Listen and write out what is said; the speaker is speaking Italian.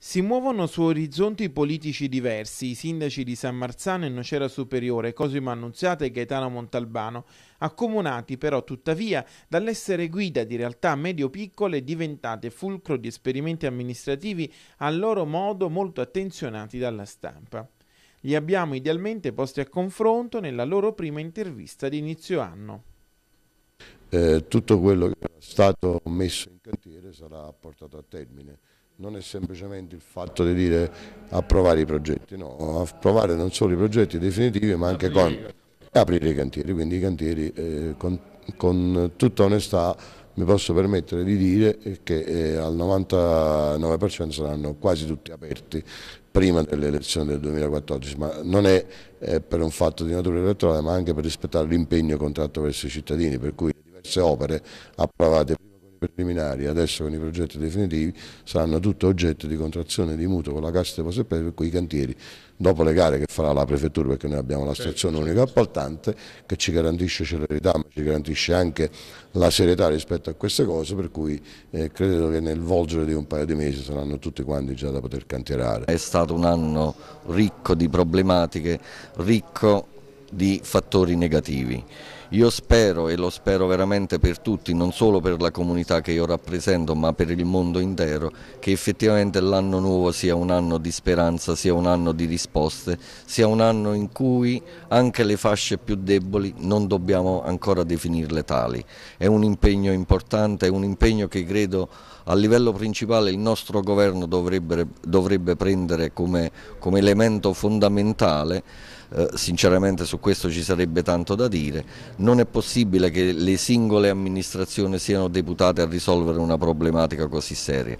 Si muovono su orizzonti politici diversi i sindaci di San Marzano e Nocera Superiore, Cosimo Annunziata e Gaetano Montalbano, accomunati però tuttavia dall'essere guida di realtà medio-piccole diventate fulcro di esperimenti amministrativi a loro modo molto attenzionati dalla stampa. Li abbiamo idealmente posti a confronto nella loro prima intervista di inizio anno. Eh, tutto quello che è stato messo in cantiere sarà portato a termine non è semplicemente il fatto di dire approvare i progetti, no, approvare non solo i progetti definitivi ma anche aprire. Con, aprire i cantieri, quindi i cantieri eh, con, con, tutta onestà mi posso permettere di dire che eh, al 99% saranno quasi tutti aperti prima delle elezioni del 2014, ma non è eh, per un fatto di natura elettorale ma anche per rispettare l'impegno contratto verso i cittadini, per cui le diverse opere approvate prima preliminari, adesso con i progetti definitivi, saranno tutto oggetto di contrazione di mutuo con la Cassa di Deposito per cui i cantieri, dopo le gare che farà la Prefettura, perché noi abbiamo la certo, stazione certo, unica appaltante, che ci garantisce celerità, ma ci garantisce anche la serietà rispetto a queste cose, per cui eh, credo che nel volgere di un paio di mesi saranno tutti quanti già da poter cantierare. È stato un anno ricco di problematiche, ricco di fattori negativi. Io spero e lo spero veramente per tutti, non solo per la comunità che io rappresento ma per il mondo intero, che effettivamente l'anno nuovo sia un anno di speranza, sia un anno di risposte, sia un anno in cui anche le fasce più deboli non dobbiamo ancora definirle tali. È un impegno importante, è un impegno che credo a livello principale il nostro governo dovrebbe, dovrebbe prendere come, come, elemento fondamentale, eh, sinceramente su questo ci sarebbe tanto da dire, non è possibile che le singole amministrazioni siano deputate a risolvere una problematica così seria.